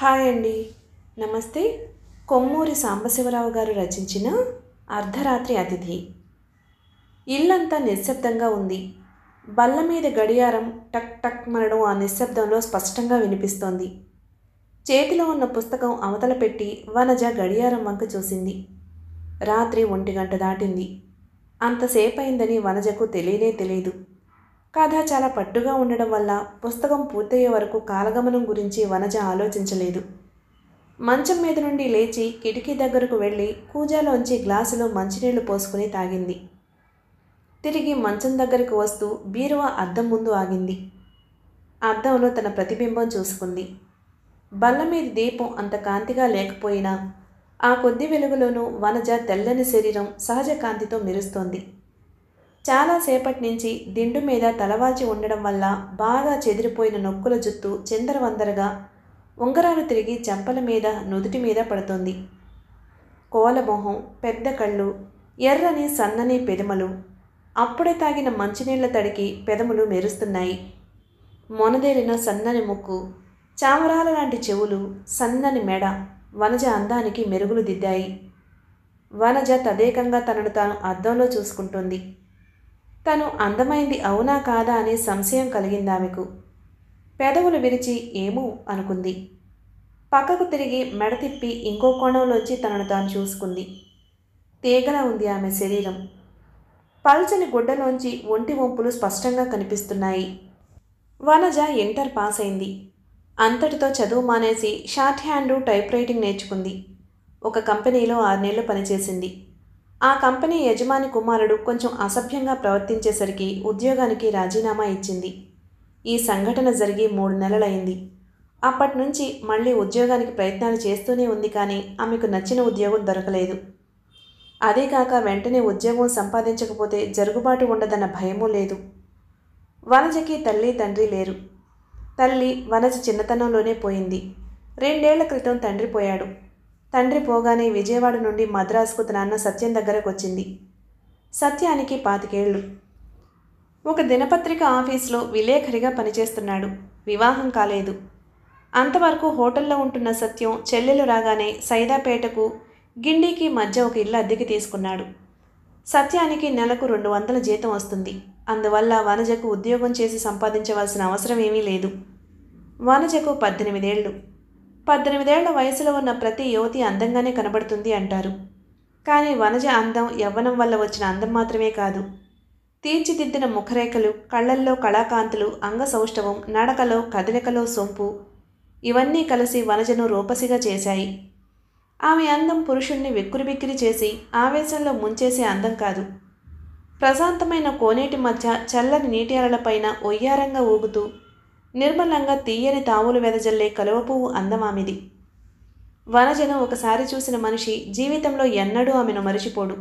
hi అండి నమస్తే కొమ్మూరి సాంబశివరావు గారు రచించిన అర్ధరాత్రి అతిథి ఇల్లంతా నిశ్శబ్దంగా ఉంది బల్ల మీద గడియారం టక్ టక్ మనడం ఆ నిశ్శబ్దంలో స్పష్టంగా వినిపిస్తోంది చేతిలో ఉన్న పుస్తకం అవతల పెట్టి వనజ గడియారం వంక చూసింది రాత్రి ఒంటి గంట దాటింది అయిందని వనజకు తెలియనే తెలియదు కథ చాలా పట్టుగా ఉండడం వల్ల పుస్తకం పూర్తయ్యే వరకు కాలగమనం గురించి వనజ ఆలోచించలేదు మంచం మీద నుండి లేచి కిటికీ దగ్గరకు వెళ్ళి కూజాలోంచి గ్లాసులో మంచినీళ్లు పోసుకుని తాగింది తిరిగి మంచం దగ్గరకు వస్తూ బీరువా అద్దం ముందు ఆగింది అద్దంలో తన ప్రతిబింబం చూసుకుంది బల్ల మీద దీపం అంత కాంతిగా లేకపోయినా ఆ కొద్ది వెలుగులోనూ వనజ తెల్లని శరీరం సహజ కాంతితో మెరుస్తోంది చాలాసేపటి నుంచి దిండు మీద తలవాల్చి ఉండడం వల్ల బాగా చెదిరిపోయిన నొక్కుల జుత్తు చిందరవందరగా ఉంగరాలు తిరిగి చెంపల మీద నుదుటి మీద పడుతుంది కోలమొహం పెద్ద కళ్ళు ఎర్రని సన్నని పెదమలు అప్పుడే తాగిన మంచినీళ్ల తడికి పెదములు మెరుస్తున్నాయి మొనదేలిన సన్నని ముక్కు చామరాల లాంటి చెవులు సన్నని మెడ వనజ అందానికి మెరుగులు దిద్దాయి వనజ తదేకంగా తనను తాను అద్దంలో చూసుకుంటుంది తను అందమైంది అవునా కాదా అనే సంశయం కలిగింది ఆమెకు పెదవులు విరిచి ఏమో అనుకుంది పక్కకు తిరిగి మెడ తిప్పి ఇంకో కోణంలోంచి తనను తాను చూసుకుంది తీగలా ఉంది ఆమె శరీరం పల్చని గుడ్డలోంచి ఒంటి వంపులు స్పష్టంగా కనిపిస్తున్నాయి వనజ ఇంటర్ పాస్ అయింది అంతటితో చదువు మానేసి షార్ట్ హ్యాండ్ టైప్ రైటింగ్ నేర్చుకుంది ఒక కంపెనీలో ఆరు నెలలు పనిచేసింది ఆ కంపెనీ యజమాని కుమారుడు కొంచెం అసభ్యంగా ప్రవర్తించేసరికి ఉద్యోగానికి రాజీనామా ఇచ్చింది ఈ సంఘటన జరిగి మూడు నెలలైంది అప్పటి నుంచి మళ్ళీ ఉద్యోగానికి ప్రయత్నాలు చేస్తూనే ఉంది కానీ ఆమెకు నచ్చిన ఉద్యోగం దొరకలేదు అదే కాక వెంటనే ఉద్యోగం సంపాదించకపోతే జరుగుబాటు ఉండదన్న భయమూ లేదు వనజకి తల్లి తండ్రి లేరు తల్లి వనజ చిన్నతనంలోనే పోయింది రెండేళ్ల క్రితం తండ్రి పోయాడు తండ్రి పోగానే విజయవాడ నుండి మద్రాసుకు నాన్న సత్యం దగ్గరకు వచ్చింది సత్యానికి పాతికేళ్లు ఒక దినపత్రిక ఆఫీసులో విలేఖరిగా పనిచేస్తున్నాడు వివాహం కాలేదు అంతవరకు హోటల్లో ఉంటున్న సత్యం చెల్లెలు రాగానే సైదాపేటకు గిండికి మధ్య ఒక ఇల్లు అద్దెకి తీసుకున్నాడు సత్యానికి నెలకు రెండు వందల జీతం వస్తుంది అందువల్ల వనజకు ఉద్యోగం చేసి సంపాదించవలసిన అవసరం ఏమీ లేదు వనజకు పద్దెనిమిదేళ్లు పద్దెనిమిదేళ్ల వయసులో ఉన్న ప్రతి యువతి అందంగానే కనబడుతుంది అంటారు కానీ వనజ అందం యవ్వనం వల్ల వచ్చిన అందం మాత్రమే కాదు తీర్చిదిద్దిన ముఖరేఖలు కళ్ళల్లో కళాకాంతులు అంగసౌష్ఠవం నడకలో కదలికలో సొంపు ఇవన్నీ కలిసి వనజను రూపసిగా చేశాయి ఆమె అందం పురుషుణ్ణి విక్కురిబిక్కిరి చేసి ఆవేశంలో ముంచేసే అందం కాదు ప్రశాంతమైన కోనేటి మధ్య చల్లని నీటి అలలపైన ఒయ్యారంగా ఊగుతూ నిర్మలంగా తీయని తాములు వెదజల్లే కలువ పువ్వు అందమామిది వనజను ఒకసారి చూసిన మనిషి జీవితంలో ఎన్నడూ ఆమెను మరిచిపోడు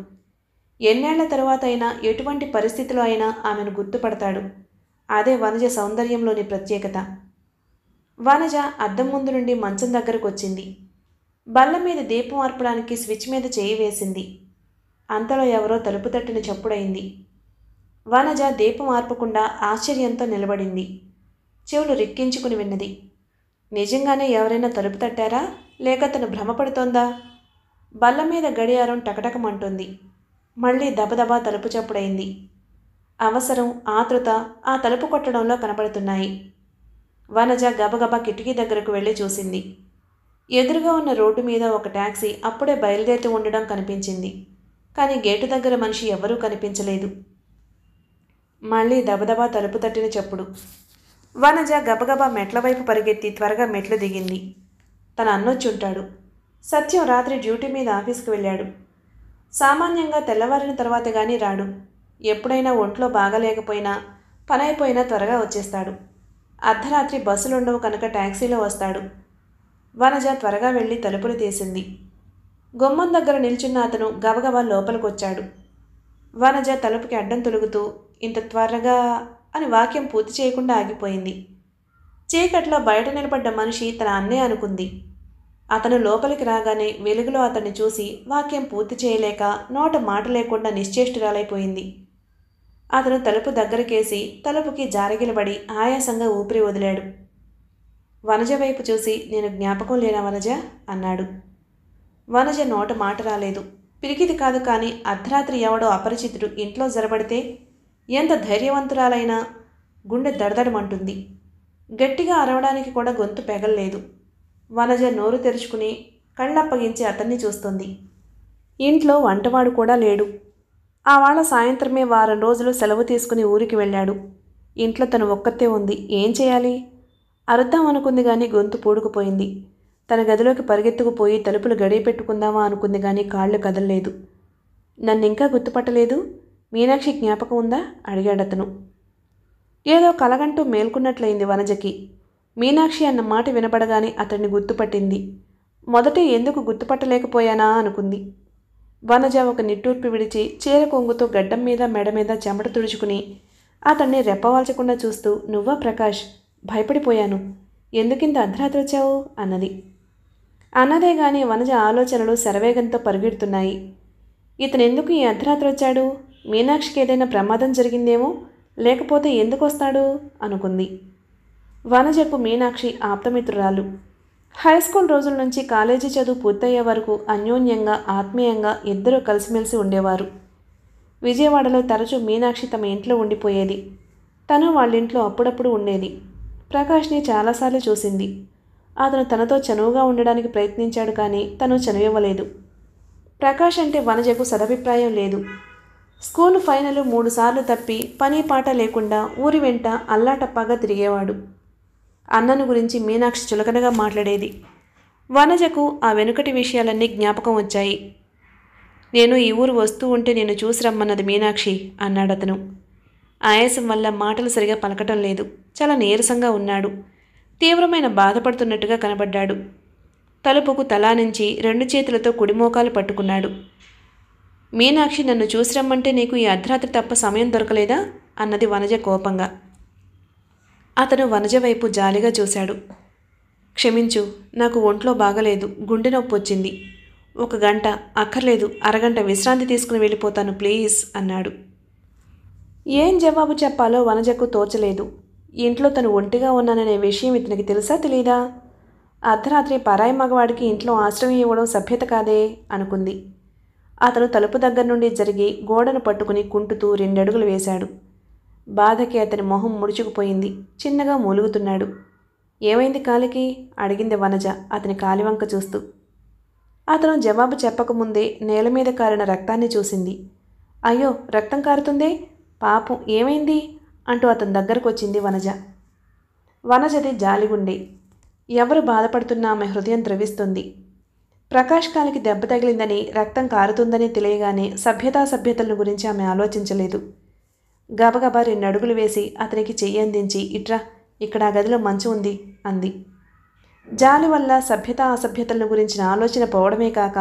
ఎన్నేళ్ల తరువాత అయినా ఎటువంటి పరిస్థితిలో అయినా ఆమెను గుర్తుపడతాడు అదే వనజ సౌందర్యంలోని ప్రత్యేకత వనజ అద్దం ముందు నుండి మంచం దగ్గరకు వచ్చింది బల్ల మీద దీపం ఆర్పడానికి స్విచ్ మీద చేయి వేసింది అంతలో ఎవరో తలుపు తట్టిన చప్పుడైంది వనజ దీపం ఆర్పకుండా ఆశ్చర్యంతో నిలబడింది చెవులు రిక్కించుకుని విన్నది నిజంగానే ఎవరైనా తలుపు తట్టారా లేక తను భ్రమపడుతోందా బల్ల మీద గడియారం టకటకమంటుంది మళ్ళీ దబదబా తలుపు చప్పుడైంది అవసరం ఆతృత ఆ తలుపు కొట్టడంలో కనపడుతున్నాయి వనజ గబగబా కిటికీ దగ్గరకు వెళ్ళి చూసింది ఎదురుగా ఉన్న రోడ్డు మీద ఒక ట్యాక్సీ అప్పుడే బయలుదేరుతూ ఉండడం కనిపించింది కానీ గేటు దగ్గర మనిషి ఎవరూ కనిపించలేదు మళ్ళీ దబదబా తలుపు తట్టిన చెప్పుడు వనజ గబగబా మెట్ల వైపు పరిగెత్తి త్వరగా మెట్లు దిగింది తన అన్నొచ్చుంటాడు సత్యం రాత్రి డ్యూటీ మీద ఆఫీస్కి వెళ్ళాడు సామాన్యంగా తెల్లవారిన తర్వాత కానీ రాడు ఎప్పుడైనా ఒంట్లో బాగలేకపోయినా పనైపోయినా త్వరగా వచ్చేస్తాడు అర్ధరాత్రి బస్సులుండవు కనుక ట్యాక్సీలో వస్తాడు వనజ త్వరగా వెళ్ళి తలుపులు తీసింది గుమ్మం దగ్గర నిల్చున్న అతను గబగబా లోపలికొచ్చాడు వనజ తలుపుకి అడ్డం తొలుగుతూ ఇంత త్వరగా అని వాక్యం పూర్తి చేయకుండా ఆగిపోయింది చీకట్లో బయట నిలబడ్డ మనిషి తన అన్నే అనుకుంది అతను లోపలికి రాగానే వెలుగులో అతన్ని చూసి వాక్యం పూర్తి చేయలేక నోట మాట లేకుండా నిశ్చేష్టురాలైపోయింది అతను తలుపు దగ్గరకేసి తలుపుకి జారగిలబడి ఆయాసంగా ఊపిరి వదిలాడు వనజ వైపు చూసి నేను జ్ఞాపకం లేనా వనజ అన్నాడు వనజ నోట మాట రాలేదు పిరికిది కాదు కానీ అర్ధరాత్రి ఎవడో అపరిచితుడు ఇంట్లో జరబడితే ఎంత ధైర్యవంతురాలైనా గుండె దడదడమంటుంది గట్టిగా అరవడానికి కూడా గొంతు పెగల్లేదు వనజ నోరు తెరుచుకుని కళ్ళప్పగించి అతన్ని చూస్తుంది ఇంట్లో వంటవాడు కూడా లేడు ఆ వాళ్ళ సాయంత్రమే వారం రోజులు సెలవు తీసుకుని ఊరికి వెళ్ళాడు ఇంట్లో తను ఒక్కతే ఉంది ఏం చేయాలి అరుద్దాం అనుకుంది కానీ గొంతు పూడుకుపోయింది తన గదిలోకి పరిగెత్తుకుపోయి తలుపులు గడియ పెట్టుకుందామా అనుకుంది కానీ కాళ్ళు కదలలేదు నన్ను ఇంకా గుర్తుపట్టలేదు మీనాక్షి జ్ఞాపకం ఉందా అడిగాడతను ఏదో కలగంటూ మేల్కున్నట్లయింది వనజకి మీనాక్షి అన్న మాట వినపడగానే అతన్ని గుర్తుపట్టింది మొదట ఎందుకు గుర్తుపట్టలేకపోయానా అనుకుంది వనజ ఒక నిట్టూర్పు విడిచి చీర కొంగుతో గడ్డం మీద మెడ మీద చెమట తుడుచుకుని అతన్ని రెప్పవాల్చకుండా చూస్తూ నువ్వా ప్రకాష్ భయపడిపోయాను ఎందుకింత అర్ధరాత్రి వచ్చావు అన్నది అన్నదే గాని వనజ ఆలోచనలు శరవేగంతో పరిగెడుతున్నాయి ఇతనెందుకు ఈ అర్ధరాత్రి వచ్చాడు మీనాక్షికి ఏదైనా ప్రమాదం జరిగిందేమో లేకపోతే ఎందుకు వస్తాడు అనుకుంది వనజకు మీనాక్షి ఆప్తమిత్రురాలు హై స్కూల్ రోజుల నుంచి కాలేజీ చదువు పూర్తయ్యే వరకు అన్యోన్యంగా ఆత్మీయంగా ఇద్దరూ కలిసిమెలిసి ఉండేవారు విజయవాడలో తరచూ మీనాక్షి తమ ఇంట్లో ఉండిపోయేది తను వాళ్ళింట్లో అప్పుడప్పుడు ఉండేది ప్రకాష్ని చాలాసార్లు చూసింది అతను తనతో చనువుగా ఉండడానికి ప్రయత్నించాడు కానీ తను చనువివ్వలేదు ప్రకాష్ అంటే వనజకు సదభిప్రాయం లేదు స్కూల్ ఫైనల్ మూడుసార్లు తప్పి పని పాట లేకుండా ఊరి వెంట అల్లాటప్పగా తిరిగేవాడు అన్నను గురించి మీనాక్షి చులకనగా మాట్లాడేది వనజకు ఆ వెనుకటి విషయాలన్నీ జ్ఞాపకం వచ్చాయి నేను ఈ ఊరు వస్తూ ఉంటే నేను చూసి రమ్మన్నది మీనాక్షి అన్నాడతను ఆయాసం వల్ల మాటలు సరిగా పలకటం లేదు చాలా నీరసంగా ఉన్నాడు తీవ్రమైన బాధపడుతున్నట్టుగా కనబడ్డాడు తలుపుకు తలా నుంచి రెండు చేతులతో కుడిమోకాలు పట్టుకున్నాడు మీనాక్షి నన్ను చూసి రమ్మంటే నీకు ఈ అర్ధరాత్రి తప్ప సమయం దొరకలేదా అన్నది వనజ కోపంగా అతను వనజ వైపు జాలిగా చూశాడు క్షమించు నాకు ఒంట్లో బాగలేదు గుండె నొప్పి వచ్చింది ఒక గంట అక్కర్లేదు అరగంట విశ్రాంతి తీసుకుని వెళ్ళిపోతాను ప్లీజ్ అన్నాడు ఏం జవాబు చెప్పాలో వనజకు తోచలేదు ఇంట్లో తను ఒంటిగా ఉన్నాననే విషయం ఇతనికి తెలుసా తెలీదా అర్ధరాత్రి పరాయి మగవాడికి ఇంట్లో ఆశ్రయం ఇవ్వడం సభ్యత కాదే అనుకుంది అతను తలుపు దగ్గర నుండి జరిగి గోడను పట్టుకుని కుంటుతూ రెండడుగులు వేశాడు బాధకి అతని మొహం ముడుచుకుపోయింది చిన్నగా మూలుగుతున్నాడు ఏమైంది కాలికి అడిగింది వనజ అతని కాలివంక చూస్తూ అతను జవాబు చెప్పకముందే నేల మీద కారిన రక్తాన్ని చూసింది అయ్యో రక్తం కారుతుందే పాపం ఏమైంది అంటూ అతని దగ్గరకు వచ్చింది వనజ వనజది జాలిగుండే ఎవరు బాధపడుతున్నా ఆమె హృదయం ద్రవిస్తుంది ప్రకాష్ కాలికి దెబ్బ తగిలిందని రక్తం కారుతుందని తెలియగానే సభ్యతా సభ్యతలను గురించి ఆమె ఆలోచించలేదు గబగబా రెండు అడుగులు వేసి అతనికి చెయ్యి అందించి ఇట్రా ఇక్కడ ఆ గదిలో మంచు ఉంది అంది జాలి వల్ల సభ్యత అసభ్యతలను గురించిన ఆలోచన పోవడమే కాక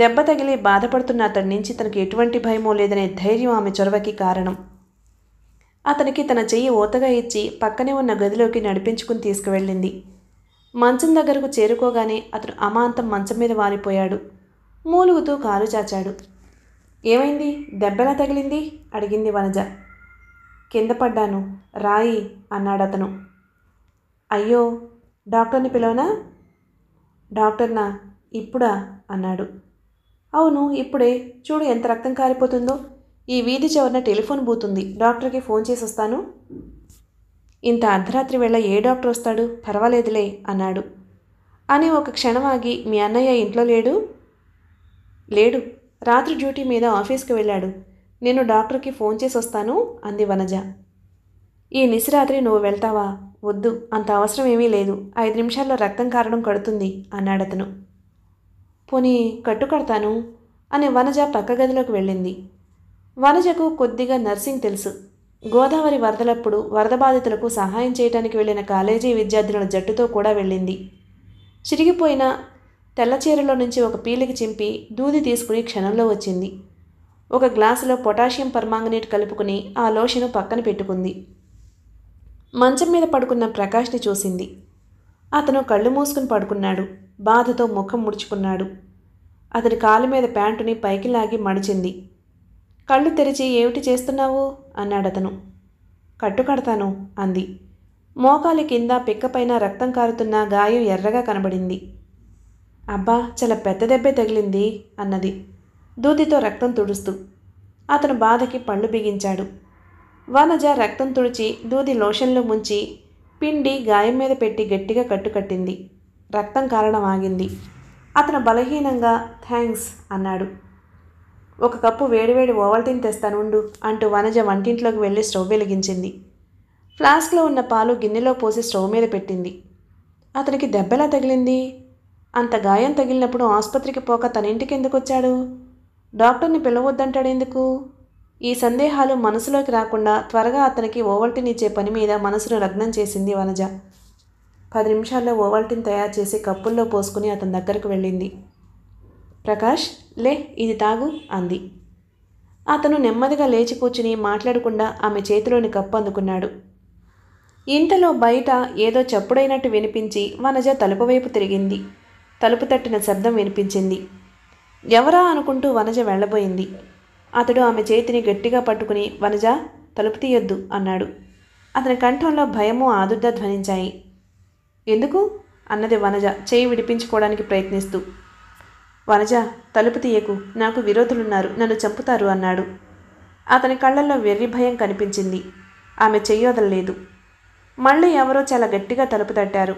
దెబ్బ తగిలి బాధపడుతున్న అతడి నుంచి తనకు ఎటువంటి భయమో లేదనే ధైర్యం ఆమె చొరవకి కారణం అతనికి తన చెయ్యి ఓతగా ఇచ్చి పక్కనే ఉన్న గదిలోకి నడిపించుకుని తీసుకువెళ్ళింది మంచం దగ్గరకు చేరుకోగానే అతను అమాంతం మంచం మీద వారిపోయాడు మూలుగుతూ కాలు చాచాడు ఏమైంది దెబ్బలా తగిలింది అడిగింది వనజ కింద పడ్డాను రాయి అన్నాడతను అయ్యో డాక్టర్ని పిలవనా డాక్టర్నా ఇప్పుడా అన్నాడు అవును ఇప్పుడే చూడు ఎంత రక్తం కారిపోతుందో ఈ వీధి చివరిన టెలిఫోన్ బూతుంది డాక్టర్కి ఫోన్ చేసి వస్తాను ఇంత అర్ధరాత్రి వేళ ఏ డాక్టర్ వస్తాడు పర్వాలేదులే అన్నాడు అని ఒక క్షణమాగి మీ అన్నయ్య ఇంట్లో లేడు లేడు రాత్రి డ్యూటీ మీద ఆఫీస్కి వెళ్ళాడు నేను డాక్టర్కి ఫోన్ చేసి వస్తాను అంది వనజ ఈ నిసిరాత్రి నువ్వు వెళ్తావా వద్దు అంత అవసరం ఏమీ లేదు ఐదు నిమిషాల్లో రక్తం కారడం కడుతుంది అన్నాడతను పోనీ కట్టు కడతాను అని వనజ పక్క గదిలోకి వెళ్ళింది వనజకు కొద్దిగా నర్సింగ్ తెలుసు గోదావరి వరదలప్పుడు వరద బాధితులకు సహాయం చేయడానికి వెళ్లిన కాలేజీ విద్యార్థినుల జట్టుతో కూడా వెళ్ళింది చిరిగిపోయిన తెల్లచీరలో నుంచి ఒక పీలికి చింపి దూది తీసుకుని క్షణంలో వచ్చింది ఒక గ్లాసులో పొటాషియం పర్మాంగనేట్ కలుపుకుని ఆ లోషను పక్కన పెట్టుకుంది మంచం మీద పడుకున్న ప్రకాష్ని చూసింది అతను కళ్ళు మూసుకుని పడుకున్నాడు బాధతో ముఖం ముడుచుకున్నాడు అతని కాలు మీద ప్యాంటుని పైకి లాగి మడిచింది కళ్ళు తెరిచి ఏమిటి చేస్తున్నావు అన్నాడతను కట్టుకడతాను అంది మోకాలి కింద పిక్కపైన రక్తం కారుతున్న గాయం ఎర్రగా కనబడింది అబ్బా చాలా పెద్ద దెబ్బే తగిలింది అన్నది దూదితో రక్తం తుడుస్తూ అతను బాధకి పళ్ళు బిగించాడు వనజ రక్తం తుడిచి దూది లోషన్లో ముంచి పిండి గాయం మీద పెట్టి గట్టిగా కట్టుకట్టింది రక్తం కారణం ఆగింది అతను బలహీనంగా థ్యాంక్స్ అన్నాడు ఒక కప్పు వేడివేడి ఓవల్టీన్ తెస్తానుండు అంటూ వనజ వంటింట్లోకి వెళ్ళి స్టవ్ వెలిగించింది ఫ్లాస్క్లో ఉన్న పాలు గిన్నెలో పోసి స్టవ్ మీద పెట్టింది అతనికి దెబ్బలా తగిలింది అంత గాయం తగిలినప్పుడు ఆసుపత్రికి పోక తన ఇంటికి ఎందుకు వచ్చాడు డాక్టర్ని పిలవద్దంటాడు ఎందుకు ఈ సందేహాలు మనసులోకి రాకుండా త్వరగా అతనికి ఓవల్టీన్ ఇచ్చే పని మీద మనసును రగ్నం చేసింది వనజ పది నిమిషాల్లో ఓవల్టీన్ తయారు చేసి కప్పుల్లో పోసుకుని అతని దగ్గరకు వెళ్ళింది ప్రకాష్ లే ఇది తాగు అంది అతను నెమ్మదిగా లేచి కూర్చుని మాట్లాడకుండా ఆమె చేతిలోని కప్పు అందుకున్నాడు ఇంతలో బయట ఏదో చప్పుడైనట్టు వినిపించి వనజ తలుపు వైపు తిరిగింది తలుపు తట్టిన శబ్దం వినిపించింది ఎవరా అనుకుంటూ వనజ వెళ్ళబోయింది అతడు ఆమె చేతిని గట్టిగా పట్టుకుని వనజ తలుపు తీయొద్దు అన్నాడు అతని కంఠంలో భయము ఆదుర్ద ధ్వనించాయి ఎందుకు అన్నది వనజ చేయి విడిపించుకోవడానికి ప్రయత్నిస్తూ వనజ తలుపు తీయకు నాకు విరోధులున్నారు నన్ను చంపుతారు అన్నాడు అతని కళ్ళల్లో వెర్రి భయం కనిపించింది ఆమె లేదు మళ్ళీ ఎవరో చాలా గట్టిగా తలుపు తట్టారు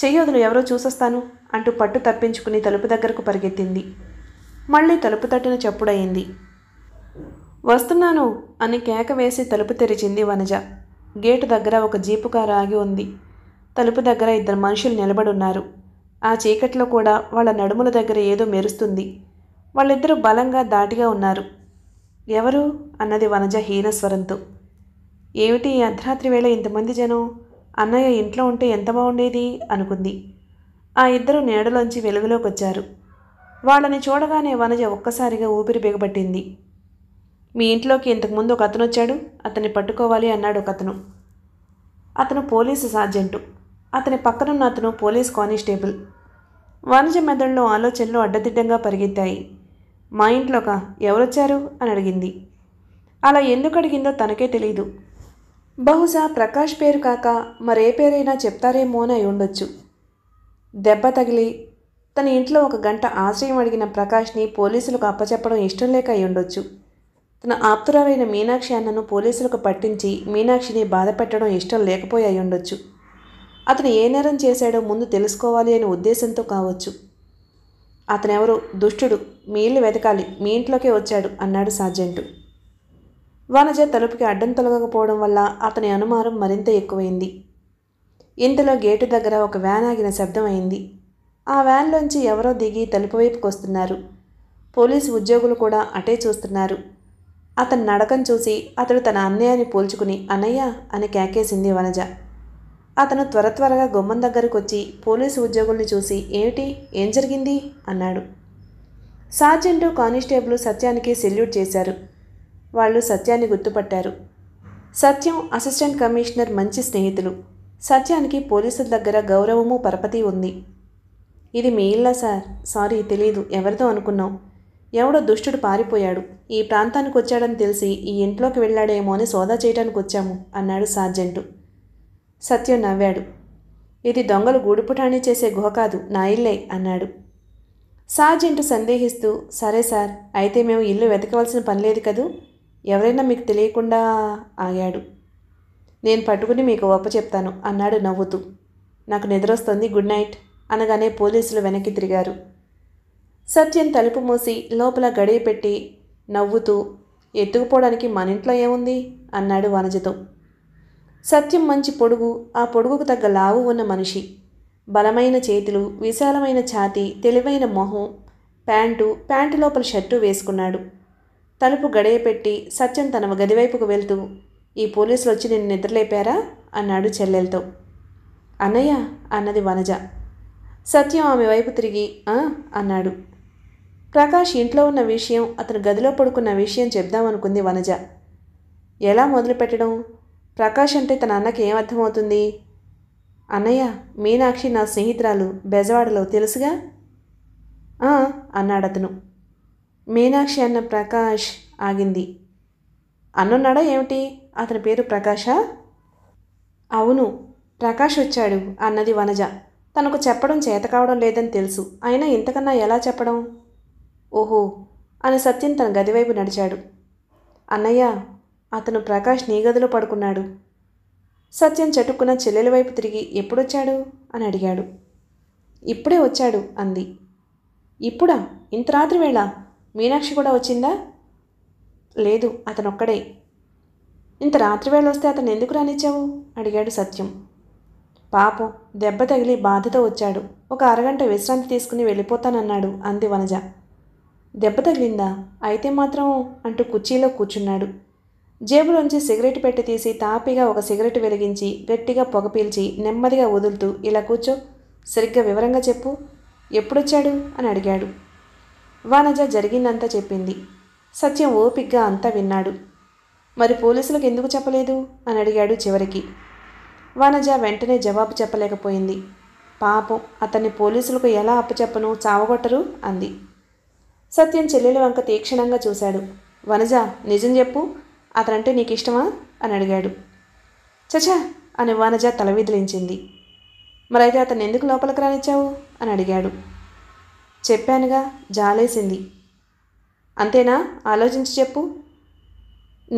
చెయ్యోదులు ఎవరో చూసొస్తాను అంటూ పట్టు తప్పించుకుని తలుపు దగ్గరకు పరిగెత్తింది మళ్ళీ తలుపు తట్టిన చప్పుడయింది వస్తున్నాను అని కేక వేసి తలుపు తెరిచింది వనజ గేటు దగ్గర ఒక జీపు కారు ఆగి ఉంది తలుపు దగ్గర ఇద్దరు మనుషులు నిలబడున్నారు ఆ చీకట్లో కూడా వాళ్ళ నడుముల దగ్గర ఏదో మెరుస్తుంది వాళ్ళిద్దరూ బలంగా దాటిగా ఉన్నారు ఎవరు అన్నది వనజ హీనస్వరంతో ఏమిటి ఈ అర్ధరాత్రి వేళ ఇంతమంది జనం అన్నయ్య ఇంట్లో ఉంటే ఎంత బాగుండేది అనుకుంది ఆ ఇద్దరు నీడలోంచి వెలుగులోకి వచ్చారు వాళ్ళని చూడగానే వనజ ఒక్కసారిగా ఊపిరి బిగబట్టింది మీ ఇంట్లోకి ఇంతకుముందు ఒక అతను వచ్చాడు అతన్ని పట్టుకోవాలి అన్నాడు ఒక అతను అతను పోలీసు సార్జెంటు అతని పక్కనున్న అతను పోలీస్ కానిస్టేబుల్ వాణిజ్య మెదడులో ఆలోచనలు అడ్డదిడ్డంగా పరిగెత్తాయి మా ఇంట్లోక ఎవరొచ్చారు అని అడిగింది అలా ఎందుకు అడిగిందో తనకే తెలియదు బహుశా ప్రకాష్ పేరు కాక మరే పేరైనా చెప్తారేమో అని ఉండొచ్చు దెబ్బ తగిలి తన ఇంట్లో ఒక గంట ఆశ్రయం అడిగిన ప్రకాష్ని పోలీసులకు అప్పచెప్పడం ఇష్టం లేక అయి ఉండొచ్చు తన ఆప్తురాలైన మీనాక్షి అన్నను పోలీసులకు పట్టించి మీనాక్షిని బాధపెట్టడం ఇష్టం లేకపోయి ఉండొచ్చు అతను ఏ నేరం చేశాడో ముందు తెలుసుకోవాలి అనే ఉద్దేశంతో కావచ్చు అతనెవరు దుష్టుడు మీ ఇల్లు వెతకాలి మీ ఇంట్లోకే వచ్చాడు అన్నాడు సార్జెంటు వనజ తలుపుకి అడ్డం తొలగకపోవడం వల్ల అతని అనుమానం మరింత ఎక్కువైంది ఇంతలో గేటు దగ్గర ఒక వ్యాన్ ఆగిన శబ్దం అయింది ఆ వ్యాన్లోంచి ఎవరో దిగి తలుపు వైపుకి వస్తున్నారు పోలీసు ఉద్యోగులు కూడా అటే చూస్తున్నారు అతను నడకం చూసి అతడు తన అన్నయ్యని పోల్చుకుని అన్నయ్య అని కేకేసింది వనజ అతను త్వర త్వరగా గుమ్మం దగ్గరకు వచ్చి పోలీసు ఉద్యోగుల్ని చూసి ఏమిటి ఏం జరిగింది అన్నాడు సార్జెంటు కానిస్టేబుల్ సత్యానికి సెల్యూట్ చేశారు వాళ్ళు సత్యాన్ని గుర్తుపట్టారు సత్యం అసిస్టెంట్ కమిషనర్ మంచి స్నేహితులు సత్యానికి పోలీసుల దగ్గర గౌరవము పరపతి ఉంది ఇది మీ ఇల్లా సార్ సారీ తెలీదు ఎవరితో అనుకున్నాం ఎవడో దుష్టుడు పారిపోయాడు ఈ ప్రాంతానికి వచ్చాడని తెలిసి ఈ ఇంట్లోకి వెళ్ళాడేమో అని సోదా చేయడానికి వచ్చాము అన్నాడు సార్జెంటు సత్యం నవ్వాడు ఇది దొంగలు గూడుపుటాణి చేసే గుహ కాదు నా ఇల్లే అన్నాడు సార్జెంటు సందేహిస్తూ సరే సార్ అయితే మేము ఇల్లు వెతకవలసిన పని లేదు కదూ ఎవరైనా మీకు తెలియకుండా ఆగాడు నేను పట్టుకుని మీకు ఒప్ప చెప్తాను అన్నాడు నవ్వుతూ నాకు నిద్రొస్తుంది గుడ్ నైట్ అనగానే పోలీసులు వెనక్కి తిరిగారు సత్యం తలుపు మూసి లోపల గడియ పెట్టి నవ్వుతూ ఎత్తుకుపోవడానికి మన ఇంట్లో ఏముంది అన్నాడు వనజతో సత్యం మంచి పొడుగు ఆ పొడుగుకు తగ్గ లావు ఉన్న మనిషి బలమైన చేతులు విశాలమైన ఛాతీ తెలివైన మొహం ప్యాంటు ప్యాంటు లోపల షర్టు వేసుకున్నాడు తలుపు గడియపెట్టి సత్యం తన గదివైపుకు వెళ్తూ ఈ పోలీసులు వచ్చి నిన్ను నిద్రలేపారా అన్నాడు చెల్లెలతో అన్నయ్య అన్నది వనజ సత్యం ఆమె వైపు తిరిగి అన్నాడు ప్రకాష్ ఇంట్లో ఉన్న విషయం అతను గదిలో పడుకున్న విషయం చెప్దామనుకుంది వనజ ఎలా మొదలుపెట్టడం ప్రకాష్ అంటే తన అన్నకి ఏమర్థమవుతుంది అన్నయ్య మీనాక్షి నా స్నేహితురాలు బెజవాడలో తెలుసుగా అన్నాడతను మీనాక్షి అన్న ప్రకాష్ ఆగింది అన్నున్నాడా ఏమిటి అతని పేరు ప్రకాశా అవును ప్రకాష్ వచ్చాడు అన్నది వనజ తనకు చెప్పడం చేత కావడం లేదని తెలుసు అయినా ఇంతకన్నా ఎలా చెప్పడం ఓహో అని సత్యం తన గదివైపు నడిచాడు అన్నయ్య అతను ప్రకాష్ నీ గదిలో పడుకున్నాడు సత్యం చటుక్కున చెల్లెల వైపు తిరిగి ఎప్పుడొచ్చాడు అని అడిగాడు ఇప్పుడే వచ్చాడు అంది ఇప్పుడా ఇంత రాత్రి వేళ మీనాక్షి కూడా వచ్చిందా లేదు అతనొక్కడే ఇంత రాత్రి వేళ వస్తే అతను ఎందుకు రానిచ్చావు అడిగాడు సత్యం పాపం దెబ్బ తగిలి బాధతో వచ్చాడు ఒక అరగంట విశ్రాంతి తీసుకుని వెళ్ళిపోతానన్నాడు అంది వనజ దెబ్బ తగిలిందా అయితే మాత్రం అంటూ కుర్చీలో కూర్చున్నాడు జేబులోంచి సిగరెట్ పెట్టి తీసి తాపీగా ఒక సిగరెట్ వెలిగించి గట్టిగా పొగ పీల్చి నెమ్మదిగా వదులుతూ ఇలా కూర్చో సరిగ్గా వివరంగా చెప్పు ఎప్పుడొచ్చాడు అని అడిగాడు వానజ జరిగిందంతా చెప్పింది సత్యం ఓపిగ్గా అంతా విన్నాడు మరి పోలీసులకు ఎందుకు చెప్పలేదు అని అడిగాడు చివరికి వానజ వెంటనే జవాబు చెప్పలేకపోయింది పాపం అతన్ని పోలీసులకు ఎలా అప్పచెప్పను చావగొట్టరు అంది సత్యం చెల్లెలు వంక తీక్షణంగా చూశాడు వనజ నిజం చెప్పు అతనంటే నీకు ఇష్టమా అని అడిగాడు చచా అని వానజ తల విదిలించింది మరైతే అతను ఎందుకు లోపలికి రానిచ్చావు అని అడిగాడు చెప్పానుగా జాలేసింది అంతేనా ఆలోచించి చెప్పు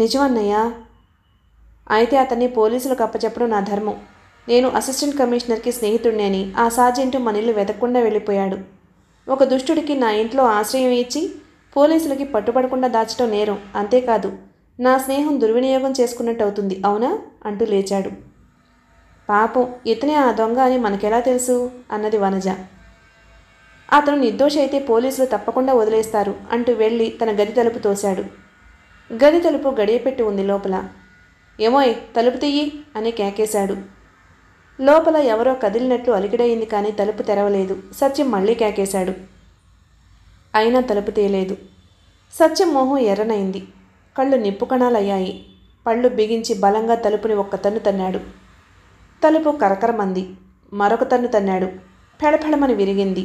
నిజమన్నయ్యా అయితే అతన్ని పోలీసులకు అప్పచెప్పడం నా ధర్మం నేను అసిస్టెంట్ కమిషనర్కి స్నేహితుడిని అని ఆ సాజెంటు మన ఇల్లు వెతకుండా వెళ్ళిపోయాడు ఒక దుష్టుడికి నా ఇంట్లో ఆశ్రయం ఇచ్చి పోలీసులకి పట్టుబడకుండా దాచడం నేరం అంతేకాదు నా స్నేహం దుర్వినియోగం చేసుకున్నట్టు అవుతుంది అవునా అంటూ లేచాడు పాపం ఇతనే ఆ దొంగ అని మనకెలా తెలుసు అన్నది వనజ అతను నిర్దోష అయితే పోలీసులు తప్పకుండా వదిలేస్తారు అంటూ వెళ్ళి తన గది తలుపు తోశాడు గది తలుపు గడియపెట్టి ఉంది లోపల ఏమోయ్ తలుపు తెయ్యి అని కేకేశాడు లోపల ఎవరో కదిలినట్లు అలికిడయింది కానీ తలుపు తెరవలేదు సత్యం మళ్ళీ కేకేశాడు అయినా తలుపు తీయలేదు సత్యం మోహం ఎర్రనైంది కళ్ళు నిప్పుకణాలయ్యాయి పళ్ళు బిగించి బలంగా తలుపుని ఒక్క తన్ను తన్నాడు తలుపు కరకరమంది మరొక తన్ను తన్నాడు పెడపెడమని విరిగింది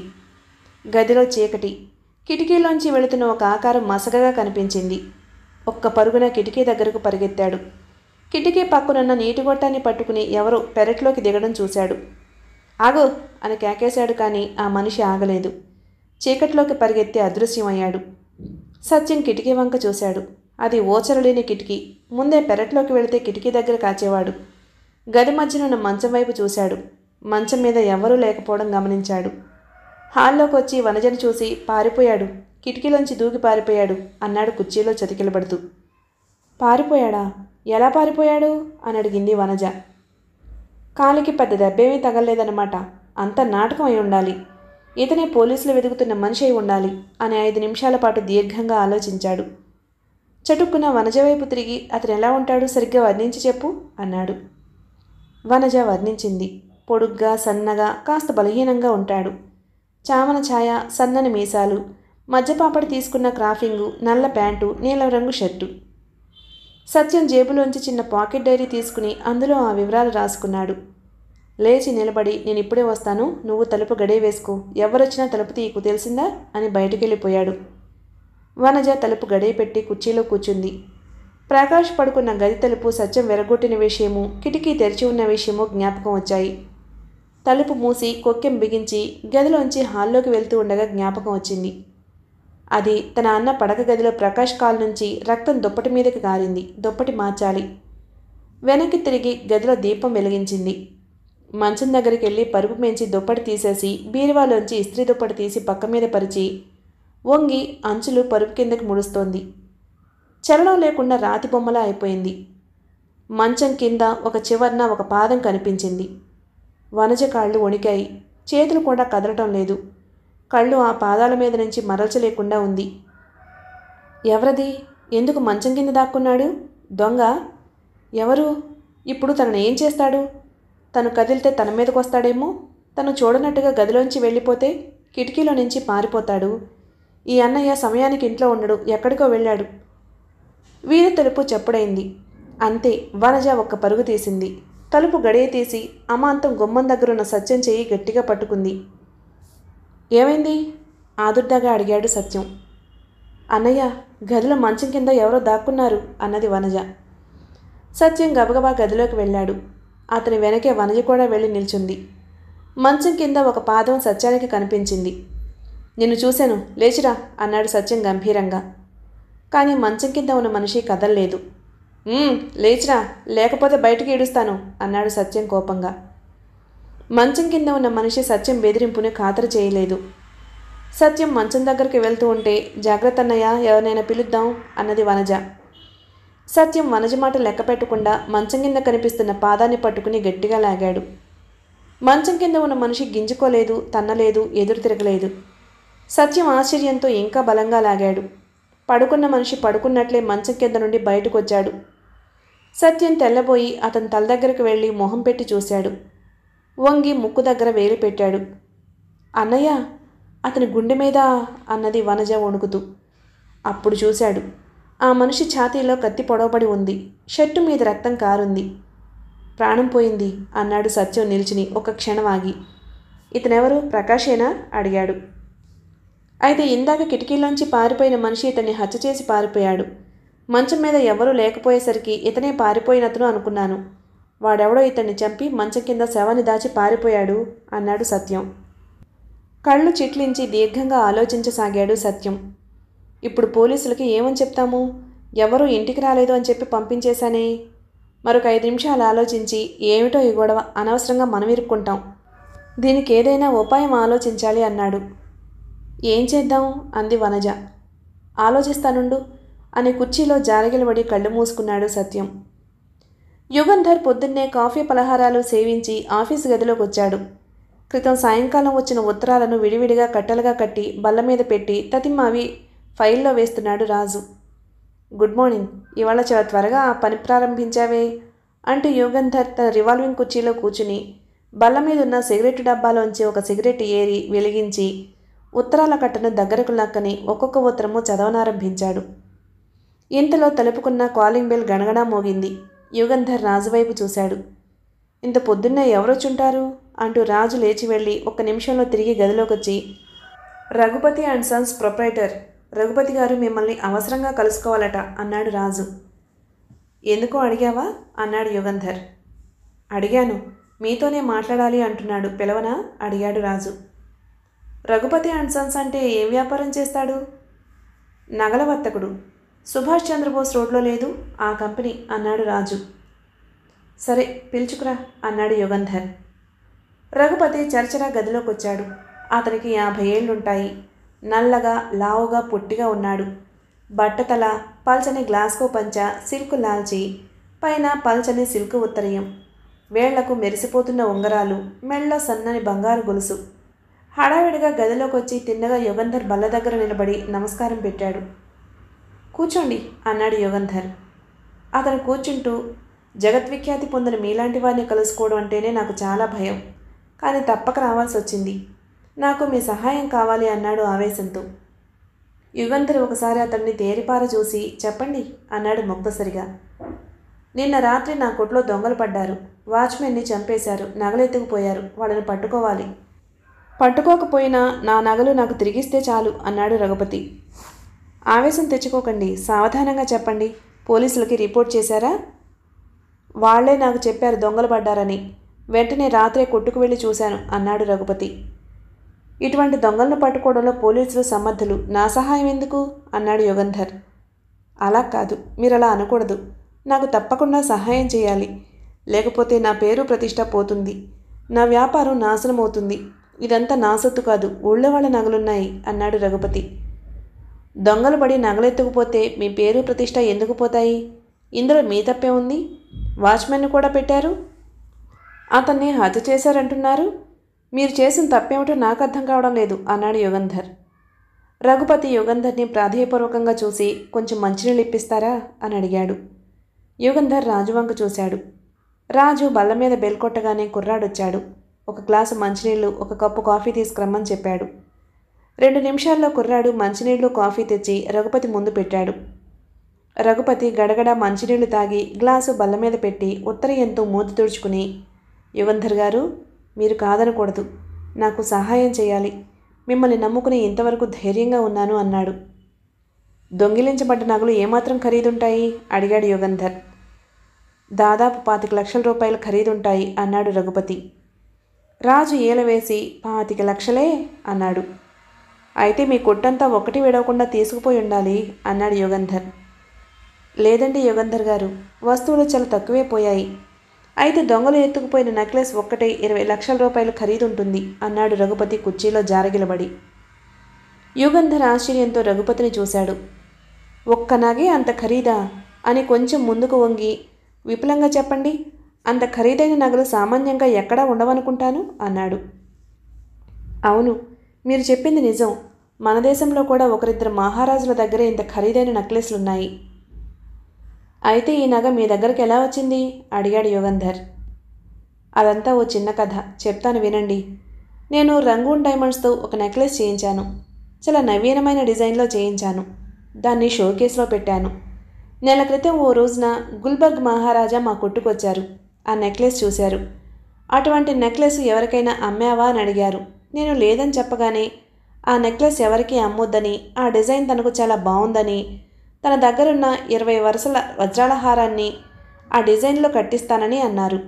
గదిలో చీకటి కిటికీలోంచి వెళుతున్న ఒక ఆకారం మసగగా కనిపించింది ఒక్క పరుగున కిటికీ దగ్గరకు పరిగెత్తాడు కిటికీ పక్కనున్న నీటి గొట్టాన్ని పట్టుకుని ఎవరో పెరట్లోకి దిగడం చూశాడు ఆగు అని కేకేశాడు కానీ ఆ మనిషి ఆగలేదు చీకట్లోకి పరిగెత్తి అదృశ్యమయ్యాడు సత్యం కిటికీ వంక చూశాడు అది ఓచరలేని కిటికీ ముందే పెరట్లోకి వెళితే కిటికీ దగ్గర కాచేవాడు గది మధ్యనున్న మంచం వైపు చూశాడు మంచం మీద ఎవరూ లేకపోవడం గమనించాడు హాల్లోకి వచ్చి వనజను చూసి పారిపోయాడు కిటికీలోంచి దూకి పారిపోయాడు అన్నాడు కుర్చీలో చతికిలబడుతూ పారిపోయాడా ఎలా పారిపోయాడు అని అడిగింది వనజ కాలికి పెద్ద దెబ్బేమీ తగలలేదన్నమాట అంత నాటకం అయి ఉండాలి ఇతనే పోలీసులు వెతుకుతున్న మనిషి అయి ఉండాలి అని ఐదు నిమిషాల పాటు దీర్ఘంగా ఆలోచించాడు చటుక్కున వనజ వైపు తిరిగి అతను ఎలా ఉంటాడు సరిగ్గా వర్ణించి చెప్పు అన్నాడు వనజ వర్ణించింది పొడుగ్గా సన్నగా కాస్త బలహీనంగా ఉంటాడు చామన ఛాయ సన్నని మీసాలు మధ్యపాపడి తీసుకున్న క్రాఫింగు నల్ల ప్యాంటు నీలం రంగు షర్టు సత్యం జేబులోంచి చిన్న పాకెట్ డైరీ తీసుకుని అందులో ఆ వివరాలు రాసుకున్నాడు లేచి నిలబడి నేను ఇప్పుడే వస్తాను నువ్వు తలుపు గడే వేసుకో ఎవరొచ్చినా తలుపు తీయకు తెలిసిందా అని బయటకెళ్ళిపోయాడు వనజ తలుపు గడియపెట్టి కుర్చీలో కూర్చుంది ప్రకాష్ పడుకున్న గది తలుపు సత్యం వెరగొట్టిన విషయము కిటికీ తెరిచి ఉన్న విషయము జ్ఞాపకం వచ్చాయి తలుపు మూసి కొక్కెం బిగించి గదిలోంచి హాల్లోకి వెళ్తూ ఉండగా జ్ఞాపకం వచ్చింది అది తన అన్న పడక గదిలో ప్రకాష్ కాల్ నుంచి రక్తం దుప్పటి మీదకి గారింది దుప్పటి మార్చాలి వెనక్కి తిరిగి గదిలో దీపం వెలిగించింది మంచం దగ్గరికి వెళ్ళి పరుపు మేంచి దుప్పటి తీసేసి బీరువాలోంచి ఇస్త్రీ దుప్పటి తీసి పక్క మీద పరిచి వంగి అంచులు పరుపు కిందకి ముడుస్తోంది చలనం లేకుండా రాతి బొమ్మలా అయిపోయింది మంచం కింద ఒక చివర్న ఒక పాదం కనిపించింది వనజ కాళ్ళు వణికాయి చేతులు కూడా కదలటం లేదు కళ్ళు ఆ పాదాల మీద నుంచి మరల్చలేకుండా ఉంది ఎవరది ఎందుకు మంచం కింద దాక్కున్నాడు దొంగ ఎవరు ఇప్పుడు తనను ఏం చేస్తాడు తను కదిలితే తన మీదకొస్తాడేమో తను చూడనట్టుగా గదిలోంచి వెళ్ళిపోతే కిటికీలో నుంచి పారిపోతాడు ఈ అన్నయ్య సమయానికి ఇంట్లో ఉండడు ఎక్కడికో వెళ్ళాడు వీరి తలుపు చెప్పుడైంది అంతే వనజ ఒక్క పరుగు తీసింది తలుపు గడియ తీసి అమాంతం గుమ్మం దగ్గరున్న సత్యం చేయి గట్టిగా పట్టుకుంది ఏమైంది ఆదుర్దాగా అడిగాడు సత్యం అన్నయ్య గదిలో మంచం కింద ఎవరో దాక్కున్నారు అన్నది వనజ సత్యం గబగబా గదిలోకి వెళ్ళాడు అతని వెనకే వనజ కూడా వెళ్ళి నిల్చుంది మంచం కింద ఒక పాదం సత్యానికి కనిపించింది నిన్ను చూశాను లేచిరా అన్నాడు సత్యం గంభీరంగా కానీ మంచం కింద ఉన్న మనిషి కదల్లేదు లేచిరా లేకపోతే బయటికి ఏడుస్తాను అన్నాడు సత్యం కోపంగా మంచం కింద ఉన్న మనిషి సత్యం బెదిరింపుని ఖాతరు చేయలేదు సత్యం మంచం దగ్గరికి వెళ్తూ ఉంటే జాగ్రత్త అన్నయ్య ఎవరినైనా పిలుద్దాం అన్నది వనజ సత్యం వనజ మాట లెక్క పెట్టకుండా మంచం కింద కనిపిస్తున్న పాదాన్ని పట్టుకుని గట్టిగా లాగాడు మంచం కింద ఉన్న మనిషి గింజుకోలేదు తన్నలేదు ఎదురు తిరగలేదు సత్యం ఆశ్చర్యంతో ఇంకా బలంగా లాగాడు పడుకున్న మనిషి పడుకున్నట్లే మంచం కింద నుండి బయటకొచ్చాడు సత్యం తెల్లబోయి అతని తల దగ్గరకు వెళ్ళి మొహం పెట్టి చూశాడు వంగి ముక్కు దగ్గర వేలు పెట్టాడు అన్నయ్య అతని గుండె మీద అన్నది వనజ వణుకుతూ అప్పుడు చూశాడు ఆ మనిషి ఛాతీలో కత్తి పొడవబడి ఉంది షర్టు మీద రక్తం కారుంది ప్రాణం పోయింది అన్నాడు సత్యం నిలిచిని ఒక క్షణం ఆగి ఇతనెవరు ప్రకాశేనా అడిగాడు అయితే ఇందాక కిటికీలోంచి పారిపోయిన మనిషి ఇతన్ని హత్య చేసి పారిపోయాడు మంచం మీద ఎవరూ లేకపోయేసరికి ఇతనే పారిపోయినతను అనుకున్నాను వాడెవడో ఇతన్ని చంపి మంచం కింద శవాన్ని దాచి పారిపోయాడు అన్నాడు సత్యం కళ్ళు చిట్లించి దీర్ఘంగా ఆలోచించసాగాడు సత్యం ఇప్పుడు పోలీసులకి ఏమని చెప్తాము ఎవరు ఇంటికి రాలేదు అని చెప్పి పంపించేశానే మరొక ఐదు నిమిషాలు ఆలోచించి ఏమిటో ఈ గొడవ అనవసరంగా మనం ఇరుక్కుంటాం దీనికి ఏదైనా ఉపాయం ఆలోచించాలి అన్నాడు ఏం చేద్దాం అంది వనజ ఆలోచిస్తానుండు అని కుర్చీలో జారగిలబడి కళ్ళు మూసుకున్నాడు సత్యం యుగంధర్ పొద్దున్నే కాఫీ పలహారాలు సేవించి ఆఫీస్ గదిలోకి వచ్చాడు క్రితం సాయంకాలం వచ్చిన ఉత్తరాలను విడివిడిగా కట్టలుగా కట్టి బల్ల మీద పెట్టి తతిమ్మావి ఫైల్లో వేస్తున్నాడు రాజు గుడ్ మార్నింగ్ ఇవాళ చాలా త్వరగా ఆ పని ప్రారంభించావే అంటూ యుగంధర్ తన రివాల్వింగ్ కుర్చీలో కూర్చుని బల్ల మీద ఉన్న సిగరెట్ డబ్బాలోంచి ఒక సిగరెట్ ఏరి వెలిగించి ఉత్తరాల కట్టను దగ్గరకు లాక్కని ఒక్కొక్క ఉత్తరము చదవనారంభించాడు ఇంతలో తలుపుకున్న కాలింగ్ బెల్ గణగణా మోగింది యుగంధర్ రాజువైపు చూశాడు ఇంత పొద్దున్న ఎవరొచ్చుంటారు అంటూ రాజు లేచి వెళ్ళి ఒక్క నిమిషంలో తిరిగి గదిలోకి వచ్చి Raghupathi and sons proprietor Raghupathi garu మిమ్మల్ని అవసరంగా కలుసుకోవాలట అన్నాడు రాజు ఎందుకో అడిగావా అన్నాడు యుగంధర్ అడిగాను మీతోనే మాట్లాడాలి అంటున్నాడు పిలవనా అడిగాడు రాజు రఘుపతి అండ్ సన్స్ అంటే ఏం వ్యాపారం చేస్తాడు నగల వర్తకుడు సుభాష్ చంద్రబోస్ రోడ్లో లేదు ఆ కంపెనీ అన్నాడు రాజు సరే పిలుచుకురా అన్నాడు యుగంధర్ రఘుపతి చరచరా గదిలోకి వచ్చాడు అతనికి యాభై ఏళ్ళుంటాయి నల్లగా లావుగా పొట్టిగా ఉన్నాడు బట్టతల పల్చని గ్లాస్కో పంచ సిల్క్ లాల్చి పైన పల్చని సిల్క్ ఉత్తరయం వేళ్లకు మెరిసిపోతున్న ఉంగరాలు మెళ్ళ సన్నని బంగారు గొలుసు హడావిడిగా గదిలోకి వచ్చి తిన్నగా యుగంధర్ బల్ల దగ్గర నిలబడి నమస్కారం పెట్టాడు కూర్చోండి అన్నాడు యుగంధర్ అతను కూర్చుంటూ జగద్విఖ్యాతి పొందిన మీలాంటి వారిని కలుసుకోవడం అంటేనే నాకు చాలా భయం కానీ తప్పక రావాల్సి వచ్చింది నాకు మీ సహాయం కావాలి అన్నాడు ఆవేశంతో యుగంధర్ ఒకసారి అతన్ని తేరిపార చూసి చెప్పండి అన్నాడు ముక్తసరిగా నిన్న రాత్రి నా కొట్లో దొంగలు పడ్డారు వాచ్మెన్ని చంపేశారు నగలెత్తుకుపోయారు వాళ్ళని పట్టుకోవాలి పట్టుకోకపోయినా నా నగలు నాకు తిరిగిస్తే చాలు అన్నాడు రఘుపతి ఆవేశం తెచ్చుకోకండి సావధానంగా చెప్పండి పోలీసులకి రిపోర్ట్ చేశారా వాళ్లే నాకు చెప్పారు దొంగలు పడ్డారని వెంటనే రాత్రే కొట్టుకు వెళ్ళి చూశాను అన్నాడు రఘుపతి ఇటువంటి దొంగలను పట్టుకోవడంలో పోలీసులు సమర్థులు నా సహాయం ఎందుకు అన్నాడు యుగంధర్ అలా కాదు మీరు అలా అనకూడదు నాకు తప్పకుండా సహాయం చేయాలి లేకపోతే నా పేరు ప్రతిష్ట పోతుంది నా వ్యాపారం నాశనమవుతుంది ఇదంతా నా సొత్తు కాదు ఊళ్ళో వాళ్ళ నగలున్నాయి అన్నాడు రఘుపతి దొంగలు పడి నగలెత్తుకుపోతే మీ పేరు ప్రతిష్ట ఎందుకు పోతాయి ఇందులో మీ తప్పే ఉంది వాచ్మెన్ కూడా పెట్టారు అతన్ని హత్య చేశారంటున్నారు మీరు చేసిన తప్పేమిటో నాకు అర్థం కావడం లేదు అన్నాడు యుగంధర్ రఘుపతి యుగంధర్ని ప్రాధేయపూర్వకంగా చూసి కొంచెం మంచినీళ్ళు ఇప్పిస్తారా అని అడిగాడు యుగంధర్ రాజువంక చూశాడు రాజు బల్ల మీద బెల్కొట్టగానే కుర్రాడొచ్చాడు ఒక గ్లాసు మంచినీళ్ళు ఒక కప్పు కాఫీ తీసుకురమ్మని చెప్పాడు రెండు నిమిషాల్లో కుర్రాడు మంచినీళ్ళు కాఫీ తెచ్చి రఘుపతి ముందు పెట్టాడు రఘుపతి గడగడ మంచినీళ్లు తాగి గ్లాసు బల్ల మీద పెట్టి ఉత్తర ఎంతో మూతి తుడుచుకుని యువంధర్ గారు మీరు కాదనకూడదు నాకు సహాయం చేయాలి మిమ్మల్ని నమ్ముకుని ఇంతవరకు ధైర్యంగా ఉన్నాను అన్నాడు దొంగిలించబడ్డ నగలు ఏమాత్రం ఖరీదుంటాయి అడిగాడు యుగంధర్ దాదాపు పాతిక లక్షల రూపాయలు ఖరీదుంటాయి అన్నాడు రఘుపతి రాజు ఏలవేసి పాతిక లక్షలే అన్నాడు అయితే మీ కొట్టంతా ఒకటి విడవకుండా తీసుకుపోయి ఉండాలి అన్నాడు యుగంధర్ లేదండి యుగంధర్ గారు వస్తువులు చాలా తక్కువే పోయాయి అయితే దొంగలు ఎత్తుకుపోయిన నెక్లెస్ ఒక్కటే ఇరవై లక్షల రూపాయలు ఖరీదుంటుంది అన్నాడు రఘుపతి కుర్చీలో జారగిలబడి యుగంధర్ ఆశ్చర్యంతో రఘుపతిని చూశాడు ఒక్కనాగే అంత ఖరీదా అని కొంచెం ముందుకు వంగి విపులంగా చెప్పండి అంత ఖరీదైన నగలు సామాన్యంగా ఎక్కడా ఉండవనుకుంటాను అన్నాడు అవును మీరు చెప్పింది నిజం మన దేశంలో కూడా ఒకరిద్దరు మహారాజుల దగ్గరే ఇంత ఖరీదైన ఉన్నాయి అయితే ఈ నగ మీ దగ్గరికి ఎలా వచ్చింది అడిగాడు యోగంధర్ అదంతా ఓ చిన్న కథ చెప్తాను వినండి నేను రంగూన్ డైమండ్స్తో ఒక నెక్లెస్ చేయించాను చాలా నవీనమైన డిజైన్లో చేయించాను దాన్ని షోకేస్లో పెట్టాను నెల క్రితం ఓ రోజున గుల్బర్గ్ మహారాజా మా కొట్టుకొచ్చారు ఆ నెక్లెస్ చూశారు అటువంటి నెక్లెస్ ఎవరికైనా అమ్మావా అని అడిగారు నేను లేదని చెప్పగానే ఆ నెక్లెస్ ఎవరికి అమ్మొద్దని ఆ డిజైన్ తనకు చాలా బాగుందని తన దగ్గరున్న ఇరవై వరుసల వజ్రాల హారాన్ని ఆ డిజైన్లో కట్టిస్తానని అన్నారు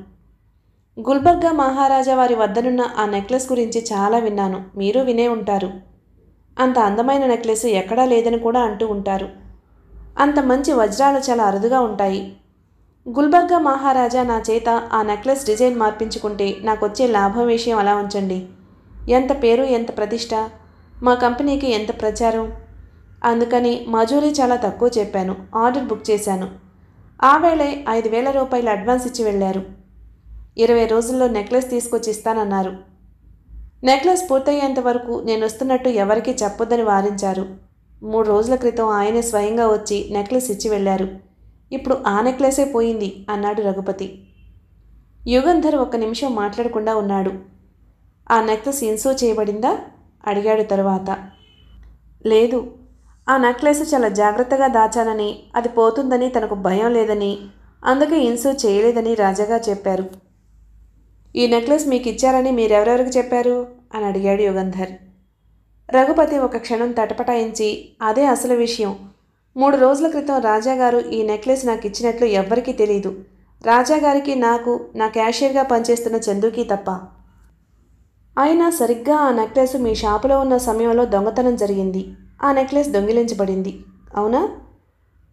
గుల్బర్గా మహారాజా వారి వద్దనున్న ఆ నెక్లెస్ గురించి చాలా విన్నాను మీరు వినే ఉంటారు అంత అందమైన నెక్లెస్ ఎక్కడా లేదని కూడా అంటూ ఉంటారు అంత మంచి వజ్రాలు చాలా అరుదుగా ఉంటాయి గుల్బర్గా మహారాజా నా చేత ఆ నెక్లెస్ డిజైన్ మార్పించుకుంటే నాకొచ్చే లాభం విషయం అలా ఉంచండి ఎంత పేరు ఎంత ప్రతిష్ట మా కంపెనీకి ఎంత ప్రచారం అందుకని మజూరీ చాలా తక్కువ చెప్పాను ఆర్డర్ బుక్ చేశాను ఆ వేళే ఐదు వేల రూపాయలు అడ్వాన్స్ ఇచ్చి వెళ్ళారు ఇరవై రోజుల్లో నెక్లెస్ తీసుకొచ్చి ఇస్తానన్నారు నెక్లెస్ పూర్తయ్యేంత వరకు నేను వస్తున్నట్టు ఎవరికీ చెప్పొద్దని వారించారు మూడు రోజుల క్రితం ఆయనే స్వయంగా వచ్చి నెక్లెస్ ఇచ్చి వెళ్ళారు ఇప్పుడు ఆ నెక్లెసే పోయింది అన్నాడు రఘుపతి యుగంధర్ ఒక నిమిషం మాట్లాడకుండా ఉన్నాడు ఆ నెక్లెస్ ఇన్సో చేయబడిందా అడిగాడు తరువాత లేదు ఆ నెక్లెస్ చాలా జాగ్రత్తగా దాచానని అది పోతుందని తనకు భయం లేదని అందుకే ఇన్సో చేయలేదని రాజాగా చెప్పారు ఈ నెక్లెస్ మీకు ఇచ్చారని మీరెవరెవరికి చెప్పారు అని అడిగాడు యుగంధర్ రఘుపతి ఒక క్షణం తటపటాయించి అదే అసలు విషయం మూడు రోజుల క్రితం రాజాగారు ఈ నెక్లెస్ నాకు ఇచ్చినట్లు ఎవ్వరికీ తెలియదు రాజాగారికి నాకు నా క్యాషియర్గా పనిచేస్తున్న చందుకి తప్ప అయినా సరిగ్గా ఆ నెక్లెస్ మీ షాపులో ఉన్న సమయంలో దొంగతనం జరిగింది ఆ నెక్లెస్ దొంగిలించబడింది అవునా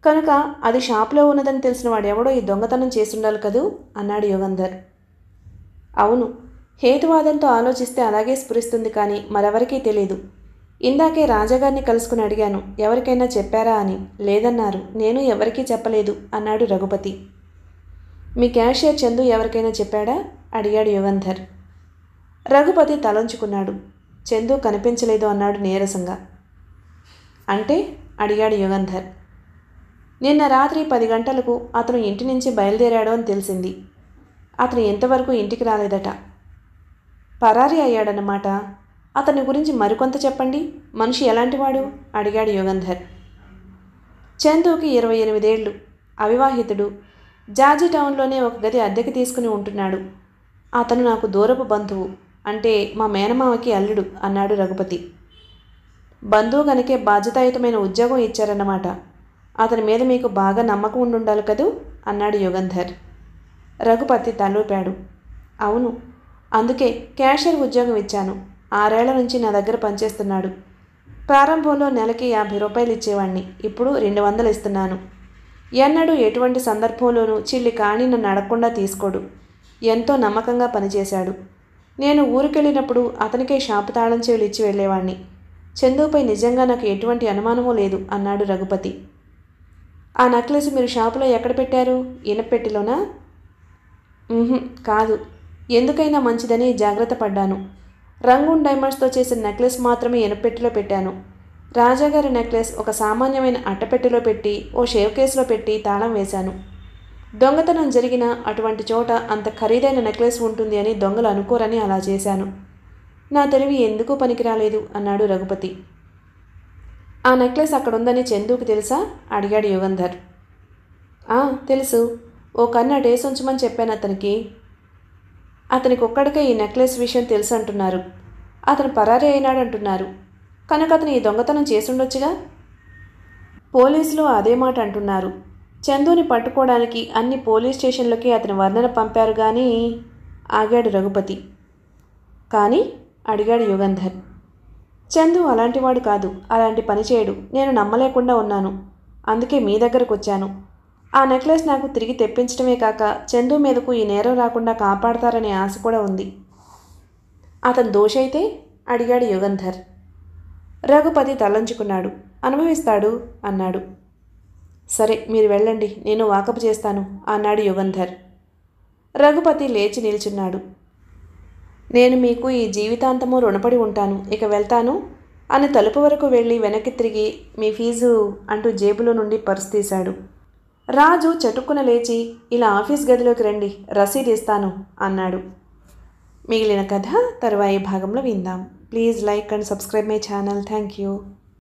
కనుక అది షాపులో ఉన్నదని తెలిసిన వాడెవడో ఈ దొంగతనం చేస్తుండాలి కదూ అన్నాడు యుగంధర్ అవును హేతువాదంతో ఆలోచిస్తే అలాగే స్ఫురిస్తుంది కానీ మరెవరికీ తెలియదు ఇందాకే రాజాగారిని కలుసుకుని అడిగాను ఎవరికైనా చెప్పారా అని లేదన్నారు నేను ఎవరికీ చెప్పలేదు అన్నాడు రఘుపతి మీ క్యాషియర్ చందు ఎవరికైనా చెప్పాడా అడిగాడు యుగంధర్ రఘుపతి తలంచుకున్నాడు చందు కనిపించలేదు అన్నాడు నీరసంగా అంటే అడిగాడు యుగంధర్ నిన్న రాత్రి పది గంటలకు అతను ఇంటి నుంచి బయలుదేరాడు అని తెలిసింది అతను ఎంతవరకు ఇంటికి రాలేదట పరారీ అయ్యాడన్నమాట అతని గురించి మరికొంత చెప్పండి మనిషి ఎలాంటివాడు అడిగాడు యుగంధర్ చందుకి ఇరవై ఎనిమిదేళ్లు అవివాహితుడు జార్జి టౌన్లోనే ఒక గది అద్దెకి తీసుకుని ఉంటున్నాడు అతను నాకు దూరపు బంధువు అంటే మా మేనమామకి అల్లుడు అన్నాడు రఘుపతి బంధువు గనకే బాధ్యతాయుతమైన ఉద్యోగం ఇచ్చారన్నమాట అతని మీద మీకు బాగా నమ్మకం ఉండుండాలి కదూ అన్నాడు యుగంధర్ రఘుపతి తలూపాడు అవును అందుకే క్యాషియర్ ఉద్యోగం ఇచ్చాను ఆరేళ్ల నుంచి నా దగ్గర పనిచేస్తున్నాడు ప్రారంభంలో నెలకి యాభై రూపాయలు ఇచ్చేవాణ్ణి ఇప్పుడు రెండు వందలు ఇస్తున్నాను ఎన్నడూ ఎటువంటి సందర్భంలోనూ చిల్లి కాణి నన్ను అడగకుండా తీసుకోడు ఎంతో నమ్మకంగా పనిచేశాడు నేను ఊరికెళ్ళినప్పుడు అతనికే షాపు తాళం చెవులు ఇచ్చి వెళ్ళేవాణ్ణి చందుపై నిజంగా నాకు ఎటువంటి అనుమానమూ లేదు అన్నాడు రఘుపతి ఆ నక్లెస్ మీరు షాపులో ఎక్కడ పెట్టారు ఇనపెట్టిలోనా కాదు ఎందుకైనా మంచిదని జాగ్రత్త పడ్డాను రంగూన్ డైమండ్స్తో చేసిన నెక్లెస్ మాత్రమే ఎనపెట్టిలో పెట్టాను రాజాగారి నెక్లెస్ ఒక సామాన్యమైన అట్టపెట్టెలో పెట్టి ఓ షేవ్ కేసులో పెట్టి తాళం వేశాను దొంగతనం జరిగిన అటువంటి చోట అంత ఖరీదైన నెక్లెస్ ఉంటుంది అని దొంగలు అనుకోరని అలా చేశాను నా తెలివి ఎందుకు పనికిరాలేదు అన్నాడు రఘుపతి ఆ నెక్లెస్ అక్కడుందని చందుకు తెలుసా అడిగాడు యుగంధర్ తెలుసు ఓ కన్నా డేస్ ఉంచమని చెప్పాను అతనికి అతనికి ఒక్కడికే ఈ నెక్లెస్ విషయం తెలుసు అంటున్నారు అతను పరారీ అయినాడంటున్నారు కనుక అతను ఈ దొంగతనం చేసుండొచ్చుగా పోలీసులు అదే మాట అంటున్నారు చందుని పట్టుకోవడానికి అన్ని పోలీస్ స్టేషన్లకి అతని వర్ణన పంపారు కానీ ఆగాడు రఘుపతి కానీ అడిగాడు యుగంధర్ చందు అలాంటివాడు కాదు అలాంటి పని చేయడు నేను నమ్మలేకుండా ఉన్నాను అందుకే మీ దగ్గరకు వచ్చాను ఆ నెక్లెస్ నాకు తిరిగి తెప్పించడమే కాక చందు మీదకు ఈ నేరం రాకుండా కాపాడతారనే ఆశ కూడా ఉంది అతను దోషైతే అడిగాడు యుగంధర్ రఘుపతి తలంచుకున్నాడు అనుభవిస్తాడు అన్నాడు సరే మీరు వెళ్ళండి నేను వాకపు చేస్తాను అన్నాడు యుగంధర్ రఘుపతి లేచి నిల్చున్నాడు నేను మీకు ఈ జీవితాంతము రుణపడి ఉంటాను ఇక వెళ్తాను అని తలుపు వరకు వెళ్ళి వెనక్కి తిరిగి మీ ఫీజు అంటూ జేబులో నుండి పర్సు తీశాడు రాజు చటుక్కున లేచి ఇలా ఆఫీస్ గదిలోకి రండి రసీదు ఇస్తాను అన్నాడు మిగిలిన కథ తరువాయి భాగంలో విందాం please like and subscribe my channel thank you